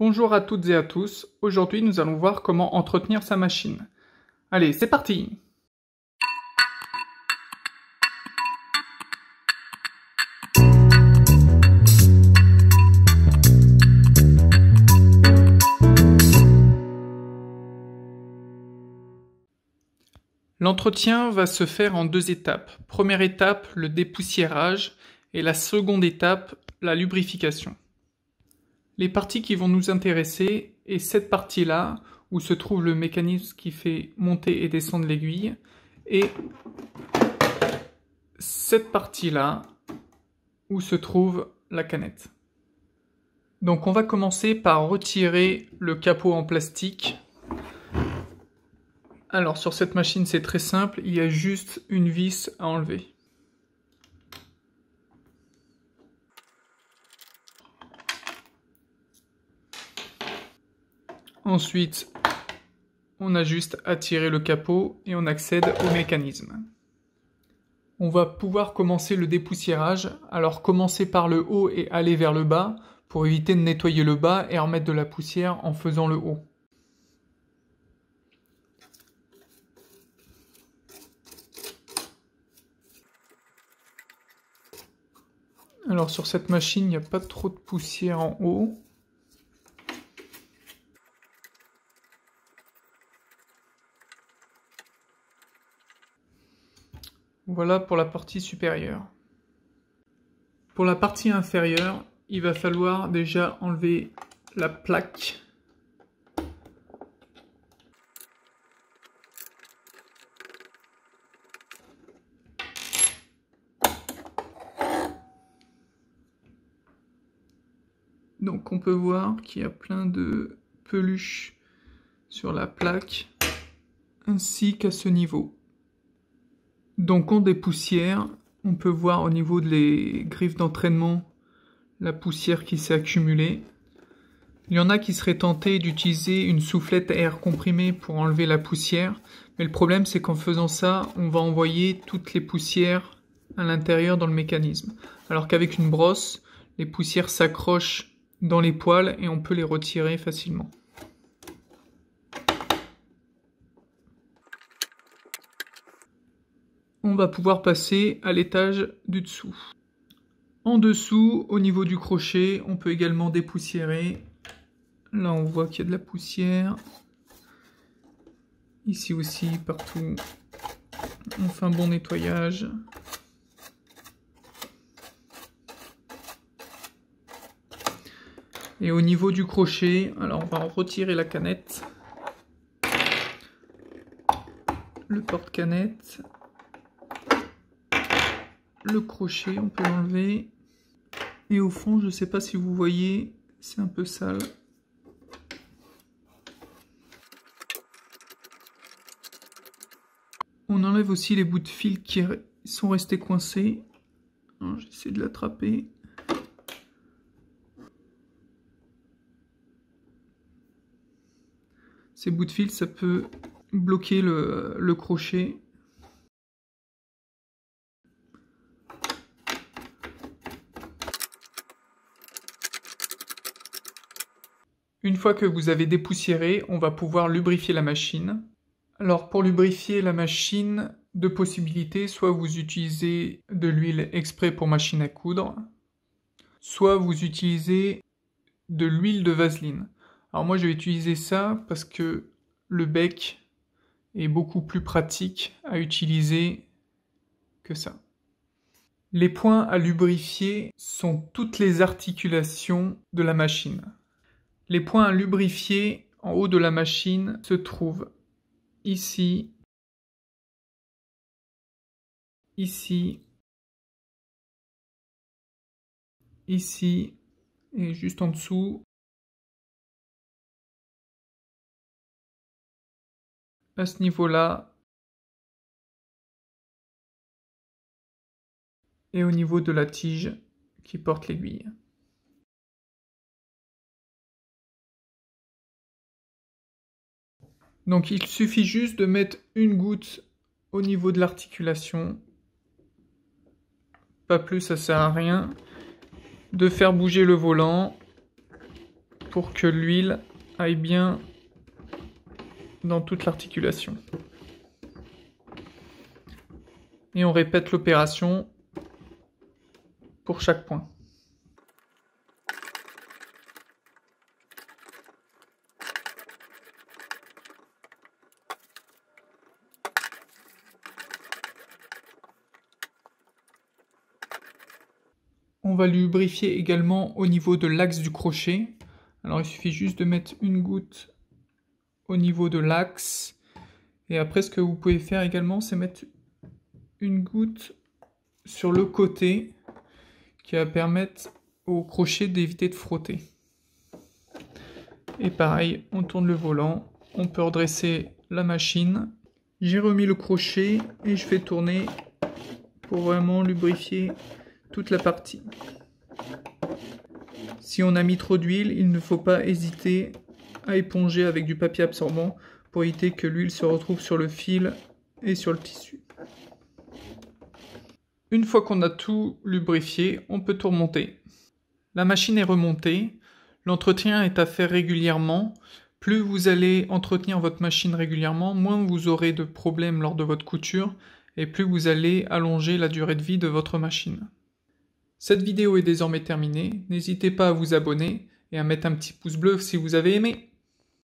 Bonjour à toutes et à tous, aujourd'hui nous allons voir comment entretenir sa machine. Allez, c'est parti L'entretien va se faire en deux étapes. Première étape, le dépoussiérage, et la seconde étape, la lubrification. Les parties qui vont nous intéresser est cette partie-là, où se trouve le mécanisme qui fait monter et descendre l'aiguille, et cette partie-là, où se trouve la canette. Donc on va commencer par retirer le capot en plastique. Alors sur cette machine c'est très simple, il y a juste une vis à enlever. Ensuite, on a juste à tirer le capot et on accède au mécanisme. On va pouvoir commencer le dépoussiérage, alors commencer par le haut et aller vers le bas pour éviter de nettoyer le bas et remettre de la poussière en faisant le haut. Alors sur cette machine, il n'y a pas trop de poussière en haut. Voilà pour la partie supérieure. Pour la partie inférieure, il va falloir déjà enlever la plaque. Donc on peut voir qu'il y a plein de peluches sur la plaque ainsi qu'à ce niveau. Donc on poussières, on peut voir au niveau des griffes d'entraînement la poussière qui s'est accumulée. Il y en a qui seraient tentés d'utiliser une soufflette à air comprimé pour enlever la poussière, mais le problème c'est qu'en faisant ça, on va envoyer toutes les poussières à l'intérieur dans le mécanisme. Alors qu'avec une brosse, les poussières s'accrochent dans les poils et on peut les retirer facilement. on va pouvoir passer à l'étage du dessous. En dessous, au niveau du crochet, on peut également dépoussiérer. Là, on voit qu'il y a de la poussière. Ici aussi, partout. On fait un bon nettoyage. Et au niveau du crochet, alors on va retirer la canette. Le porte-canette le crochet, on peut l'enlever. Et au fond, je ne sais pas si vous voyez, c'est un peu sale. On enlève aussi les bouts de fil qui sont restés coincés. Hein, j'essaie de l'attraper. Ces bouts de fil, ça peut bloquer le, le crochet. Une fois que vous avez dépoussiéré, on va pouvoir lubrifier la machine. Alors pour lubrifier la machine, deux possibilités, soit vous utilisez de l'huile exprès pour machine à coudre, soit vous utilisez de l'huile de vaseline. Alors moi je vais utiliser ça parce que le bec est beaucoup plus pratique à utiliser que ça. Les points à lubrifier sont toutes les articulations de la machine. Les points lubrifiés en haut de la machine se trouvent ici, ici, ici et juste en dessous. À ce niveau-là. Et au niveau de la tige qui porte l'aiguille. Donc il suffit juste de mettre une goutte au niveau de l'articulation. Pas plus, ça sert à rien. De faire bouger le volant pour que l'huile aille bien dans toute l'articulation. Et on répète l'opération pour chaque point. On va lubrifier également au niveau de l'axe du crochet. Alors il suffit juste de mettre une goutte au niveau de l'axe. Et après ce que vous pouvez faire également c'est mettre une goutte sur le côté qui va permettre au crochet d'éviter de frotter. Et pareil, on tourne le volant, on peut redresser la machine. J'ai remis le crochet et je fais tourner pour vraiment lubrifier toute la partie. Si on a mis trop d'huile, il ne faut pas hésiter à éponger avec du papier absorbant pour éviter que l'huile se retrouve sur le fil et sur le tissu. Une fois qu'on a tout lubrifié, on peut tout remonter. La machine est remontée, l'entretien est à faire régulièrement. Plus vous allez entretenir votre machine régulièrement, moins vous aurez de problèmes lors de votre couture et plus vous allez allonger la durée de vie de votre machine. Cette vidéo est désormais terminée, n'hésitez pas à vous abonner et à mettre un petit pouce bleu si vous avez aimé.